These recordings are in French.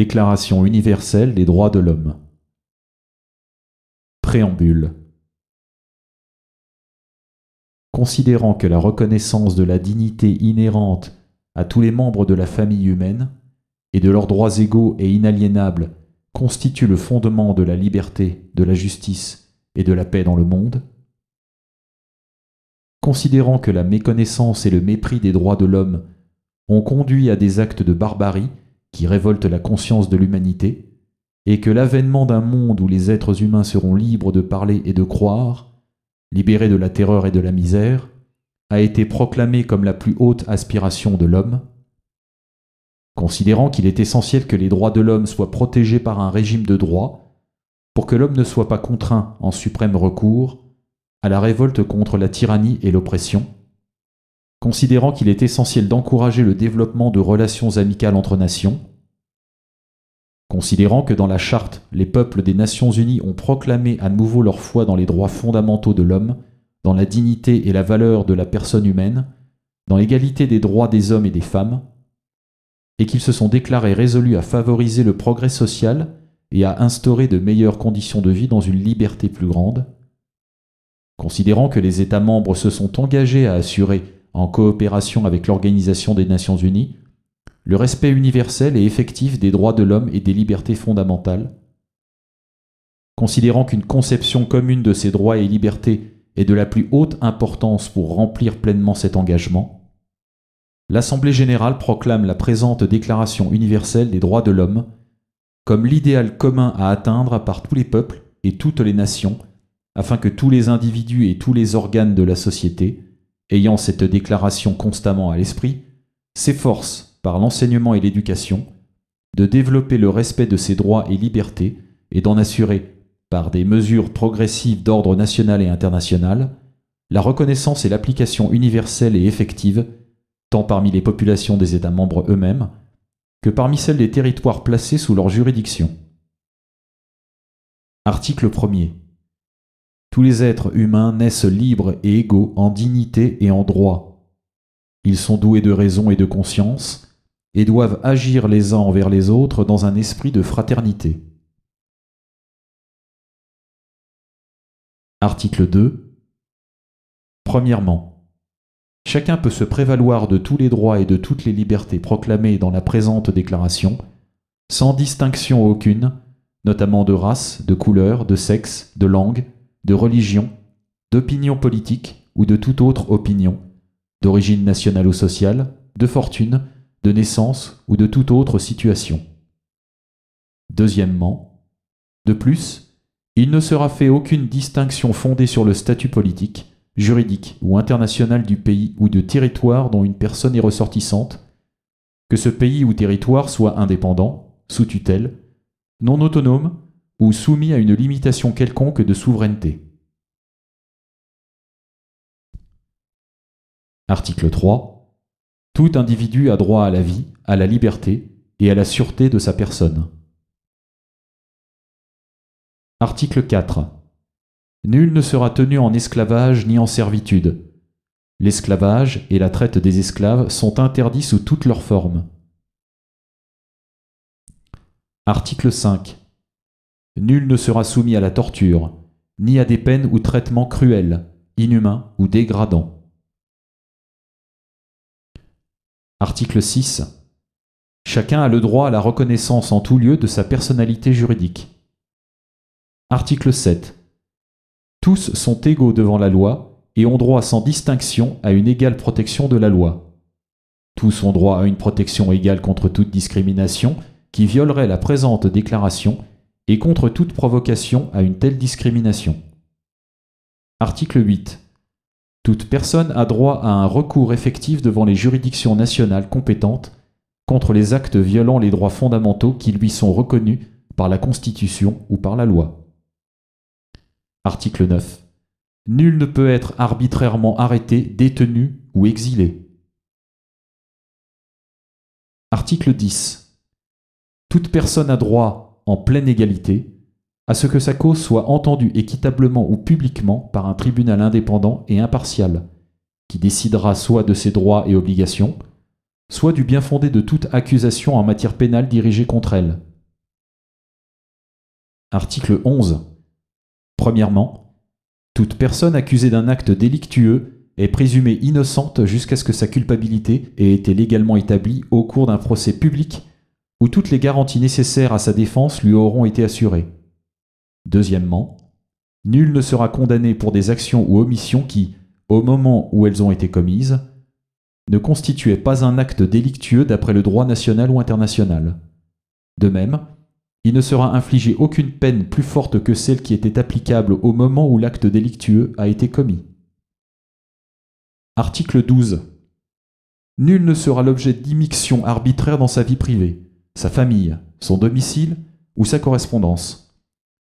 Déclaration universelle des droits de l'homme. Préambule. Considérant que la reconnaissance de la dignité inhérente à tous les membres de la famille humaine et de leurs droits égaux et inaliénables constitue le fondement de la liberté, de la justice et de la paix dans le monde, considérant que la méconnaissance et le mépris des droits de l'homme ont conduit à des actes de barbarie qui révolte la conscience de l'humanité, et que l'avènement d'un monde où les êtres humains seront libres de parler et de croire, libérés de la terreur et de la misère, a été proclamé comme la plus haute aspiration de l'homme, considérant qu'il est essentiel que les droits de l'homme soient protégés par un régime de droit, pour que l'homme ne soit pas contraint, en suprême recours, à la révolte contre la tyrannie et l'oppression, considérant qu'il est essentiel d'encourager le développement de relations amicales entre nations, considérant que dans la charte, les peuples des Nations Unies ont proclamé à nouveau leur foi dans les droits fondamentaux de l'homme, dans la dignité et la valeur de la personne humaine, dans l'égalité des droits des hommes et des femmes, et qu'ils se sont déclarés résolus à favoriser le progrès social et à instaurer de meilleures conditions de vie dans une liberté plus grande, considérant que les États membres se sont engagés à assurer en coopération avec l'Organisation des Nations Unies, le respect universel et effectif des droits de l'homme et des libertés fondamentales, considérant qu'une conception commune de ces droits et libertés est de la plus haute importance pour remplir pleinement cet engagement, l'Assemblée générale proclame la présente Déclaration universelle des droits de l'homme comme l'idéal commun à atteindre par tous les peuples et toutes les nations, afin que tous les individus et tous les organes de la société, ayant cette déclaration constamment à l'esprit, s'efforce, par l'enseignement et l'éducation, de développer le respect de ses droits et libertés et d'en assurer, par des mesures progressives d'ordre national et international, la reconnaissance et l'application universelle et effective, tant parmi les populations des États membres eux-mêmes que parmi celles des territoires placés sous leur juridiction. Article 1er. Tous les êtres humains naissent libres et égaux en dignité et en droit. Ils sont doués de raison et de conscience, et doivent agir les uns envers les autres dans un esprit de fraternité. Article 2. Premièrement, chacun peut se prévaloir de tous les droits et de toutes les libertés proclamées dans la présente déclaration, sans distinction aucune, notamment de race, de couleur, de sexe, de langue, de religion, d'opinion politique ou de toute autre opinion, d'origine nationale ou sociale, de fortune, de naissance ou de toute autre situation. Deuxièmement, de plus, il ne sera fait aucune distinction fondée sur le statut politique, juridique ou international du pays ou de territoire dont une personne est ressortissante, que ce pays ou territoire soit indépendant, sous tutelle, non autonome, ou soumis à une limitation quelconque de souveraineté. Article 3. Tout individu a droit à la vie, à la liberté et à la sûreté de sa personne. Article 4. Nul ne sera tenu en esclavage ni en servitude. L'esclavage et la traite des esclaves sont interdits sous toutes leurs formes. Article 5. Nul ne sera soumis à la torture, ni à des peines ou traitements cruels, inhumains ou dégradants. Article 6. Chacun a le droit à la reconnaissance en tout lieu de sa personnalité juridique. Article 7. Tous sont égaux devant la loi et ont droit sans distinction à une égale protection de la loi. Tous ont droit à une protection égale contre toute discrimination qui violerait la présente déclaration et contre toute provocation à une telle discrimination. Article 8. Toute personne a droit à un recours effectif devant les juridictions nationales compétentes contre les actes violant les droits fondamentaux qui lui sont reconnus par la Constitution ou par la loi. Article 9. Nul ne peut être arbitrairement arrêté, détenu ou exilé. Article 10. Toute personne a droit en pleine égalité, à ce que sa cause soit entendue équitablement ou publiquement par un tribunal indépendant et impartial, qui décidera soit de ses droits et obligations, soit du bien fondé de toute accusation en matière pénale dirigée contre elle. Article 11. Premièrement, toute personne accusée d'un acte délictueux est présumée innocente jusqu'à ce que sa culpabilité ait été légalement établie au cours d'un procès public où toutes les garanties nécessaires à sa défense lui auront été assurées. Deuxièmement, nul ne sera condamné pour des actions ou omissions qui, au moment où elles ont été commises, ne constituaient pas un acte délictueux d'après le droit national ou international. De même, il ne sera infligé aucune peine plus forte que celle qui était applicable au moment où l'acte délictueux a été commis. Article 12. Nul ne sera l'objet d'immixtion arbitraire dans sa vie privée, sa famille, son domicile ou sa correspondance,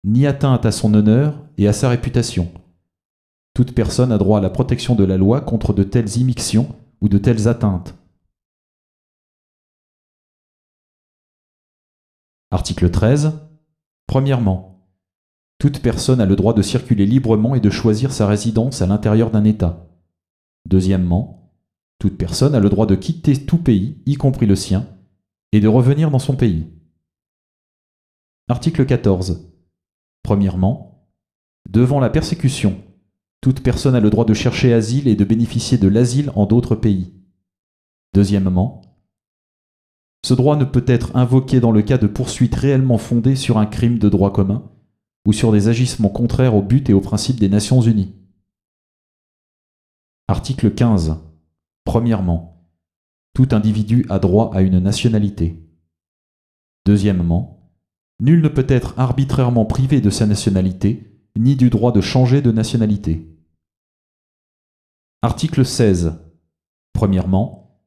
ni atteinte à son honneur et à sa réputation. Toute personne a droit à la protection de la loi contre de telles immixtions ou de telles atteintes. Article 13. Premièrement, toute personne a le droit de circuler librement et de choisir sa résidence à l'intérieur d'un État. Deuxièmement, toute personne a le droit de quitter tout pays, y compris le sien, et de revenir dans son pays. Article 14. Premièrement, devant la persécution, toute personne a le droit de chercher asile et de bénéficier de l'asile en d'autres pays. Deuxièmement, ce droit ne peut être invoqué dans le cas de poursuites réellement fondées sur un crime de droit commun ou sur des agissements contraires aux buts et aux principes des Nations Unies. Article 15. Premièrement, tout individu a droit à une nationalité. Deuxièmement, nul ne peut être arbitrairement privé de sa nationalité, ni du droit de changer de nationalité. Article 16. Premièrement,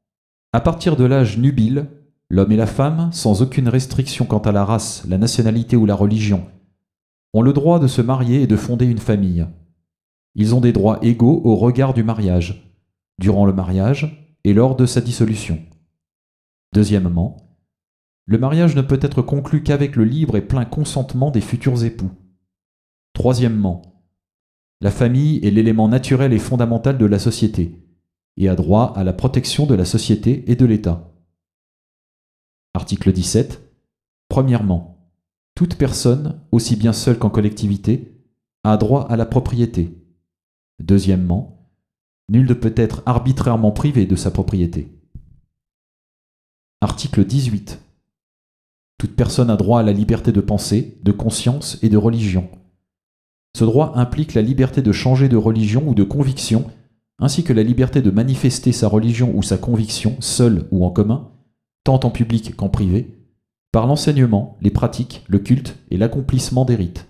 à partir de l'âge nubile, l'homme et la femme, sans aucune restriction quant à la race, la nationalité ou la religion, ont le droit de se marier et de fonder une famille. Ils ont des droits égaux au regard du mariage. Durant le mariage, et lors de sa dissolution. Deuxièmement, le mariage ne peut être conclu qu'avec le libre et plein consentement des futurs époux. Troisièmement, la famille est l'élément naturel et fondamental de la société, et a droit à la protection de la société et de l'État. Article 17. Premièrement, toute personne, aussi bien seule qu'en collectivité, a droit à la propriété. Deuxièmement, Nul ne peut être arbitrairement privé de sa propriété. Article 18. Toute personne a droit à la liberté de pensée, de conscience et de religion. Ce droit implique la liberté de changer de religion ou de conviction, ainsi que la liberté de manifester sa religion ou sa conviction, seule ou en commun, tant en public qu'en privé, par l'enseignement, les pratiques, le culte et l'accomplissement des rites.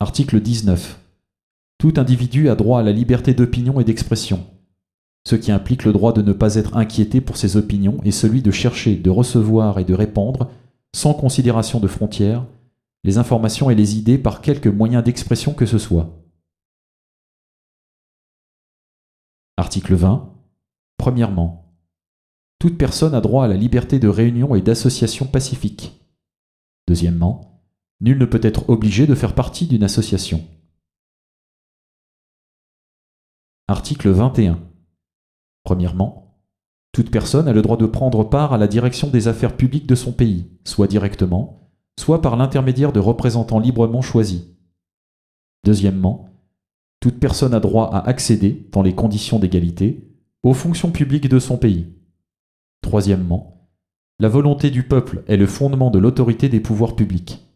Article 19. Tout individu a droit à la liberté d'opinion et d'expression, ce qui implique le droit de ne pas être inquiété pour ses opinions et celui de chercher, de recevoir et de répandre, sans considération de frontières, les informations et les idées par quelque moyen d'expression que ce soit. Article 20. Premièrement, toute personne a droit à la liberté de réunion et d'association pacifique. Deuxièmement, nul ne peut être obligé de faire partie d'une association. Article 21. Premièrement, toute personne a le droit de prendre part à la direction des affaires publiques de son pays, soit directement, soit par l'intermédiaire de représentants librement choisis. Deuxièmement, toute personne a droit à accéder, dans les conditions d'égalité, aux fonctions publiques de son pays. Troisièmement, la volonté du peuple est le fondement de l'autorité des pouvoirs publics.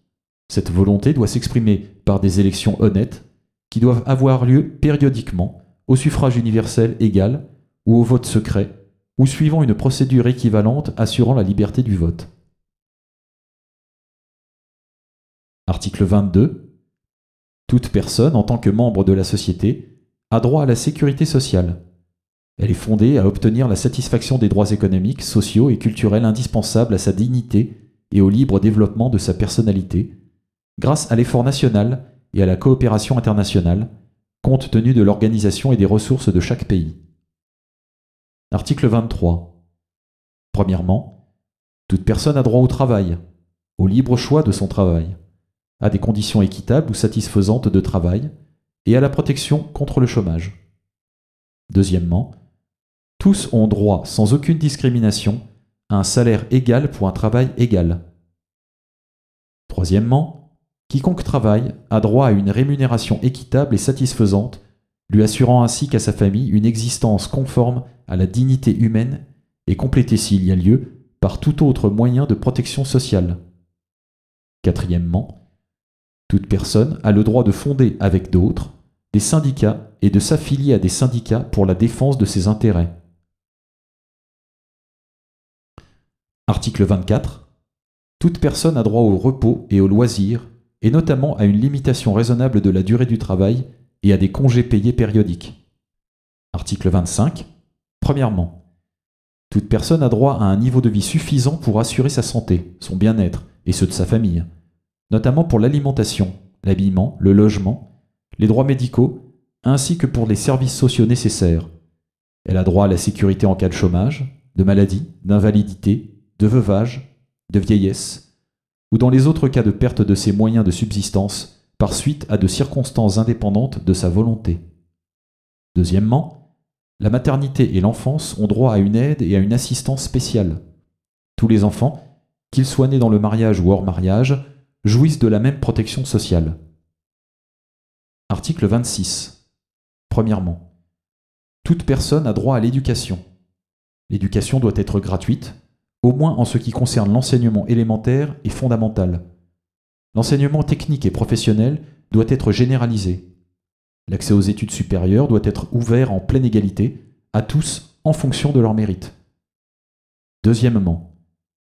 Cette volonté doit s'exprimer par des élections honnêtes, qui doivent avoir lieu périodiquement au suffrage universel égal ou au vote secret, ou suivant une procédure équivalente assurant la liberté du vote. Article 22. Toute personne, en tant que membre de la société, a droit à la sécurité sociale. Elle est fondée à obtenir la satisfaction des droits économiques, sociaux et culturels indispensables à sa dignité et au libre développement de sa personnalité, grâce à l'effort national et à la coopération internationale, compte tenu de l'organisation et des ressources de chaque pays. Article 23. Premièrement, toute personne a droit au travail, au libre choix de son travail, à des conditions équitables ou satisfaisantes de travail et à la protection contre le chômage. Deuxièmement, tous ont droit, sans aucune discrimination, à un salaire égal pour un travail égal. Troisièmement, Quiconque travaille a droit à une rémunération équitable et satisfaisante, lui assurant ainsi qu'à sa famille une existence conforme à la dignité humaine et complétée s'il y a lieu par tout autre moyen de protection sociale. Quatrièmement, toute personne a le droit de fonder avec d'autres des syndicats et de s'affilier à des syndicats pour la défense de ses intérêts. Article 24. Toute personne a droit au repos et au loisir et notamment à une limitation raisonnable de la durée du travail et à des congés payés périodiques. Article 25. Premièrement, toute personne a droit à un niveau de vie suffisant pour assurer sa santé, son bien-être et ceux de sa famille, notamment pour l'alimentation, l'habillement, le logement, les droits médicaux, ainsi que pour les services sociaux nécessaires. Elle a droit à la sécurité en cas de chômage, de maladie, d'invalidité, de veuvage, de vieillesse, ou dans les autres cas de perte de ses moyens de subsistance par suite à de circonstances indépendantes de sa volonté. Deuxièmement, la maternité et l'enfance ont droit à une aide et à une assistance spéciale. Tous les enfants, qu'ils soient nés dans le mariage ou hors mariage, jouissent de la même protection sociale. Article 26. Premièrement, toute personne a droit à l'éducation. L'éducation doit être gratuite, au moins en ce qui concerne l'enseignement élémentaire et fondamental. L'enseignement technique et professionnel doit être généralisé. L'accès aux études supérieures doit être ouvert en pleine égalité, à tous en fonction de leur mérite. Deuxièmement,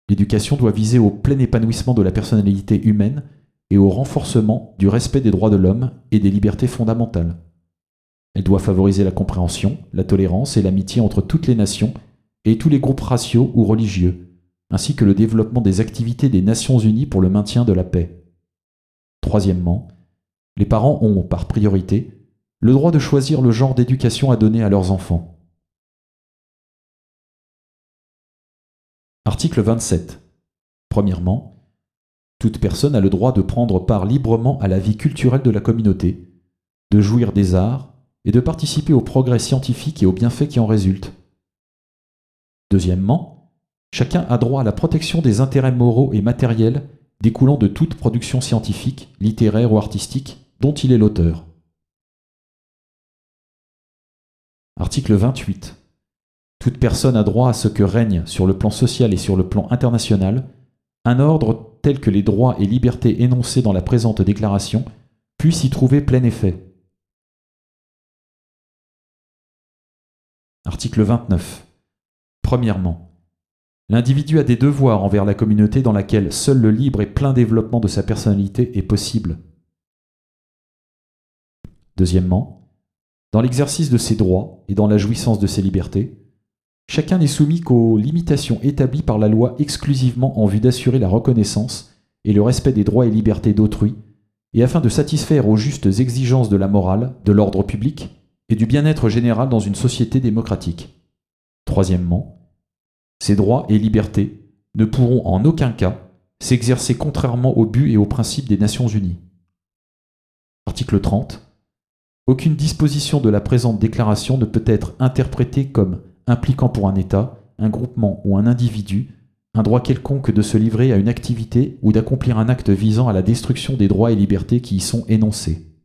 l'éducation doit viser au plein épanouissement de la personnalité humaine et au renforcement du respect des droits de l'homme et des libertés fondamentales. Elle doit favoriser la compréhension, la tolérance et l'amitié entre toutes les nations et tous les groupes raciaux ou religieux, ainsi que le développement des activités des Nations Unies pour le maintien de la paix. Troisièmement, les parents ont, par priorité, le droit de choisir le genre d'éducation à donner à leurs enfants. Article 27. Premièrement, toute personne a le droit de prendre part librement à la vie culturelle de la communauté, de jouir des arts et de participer au progrès scientifique et aux bienfaits qui en résultent, Deuxièmement, chacun a droit à la protection des intérêts moraux et matériels découlant de toute production scientifique, littéraire ou artistique dont il est l'auteur. Article 28. Toute personne a droit à ce que règne, sur le plan social et sur le plan international, un ordre tel que les droits et libertés énoncés dans la présente déclaration puissent y trouver plein effet. Article 29. Premièrement, l'individu a des devoirs envers la communauté dans laquelle seul le libre et plein développement de sa personnalité est possible. Deuxièmement, dans l'exercice de ses droits et dans la jouissance de ses libertés, chacun n'est soumis qu'aux limitations établies par la loi exclusivement en vue d'assurer la reconnaissance et le respect des droits et libertés d'autrui, et afin de satisfaire aux justes exigences de la morale, de l'ordre public et du bien-être général dans une société démocratique. Troisièmement, ces droits et libertés ne pourront en aucun cas s'exercer contrairement aux buts et aux principes des Nations Unies. Article 30. Aucune disposition de la présente déclaration ne peut être interprétée comme impliquant pour un État, un groupement ou un individu un droit quelconque de se livrer à une activité ou d'accomplir un acte visant à la destruction des droits et libertés qui y sont énoncés.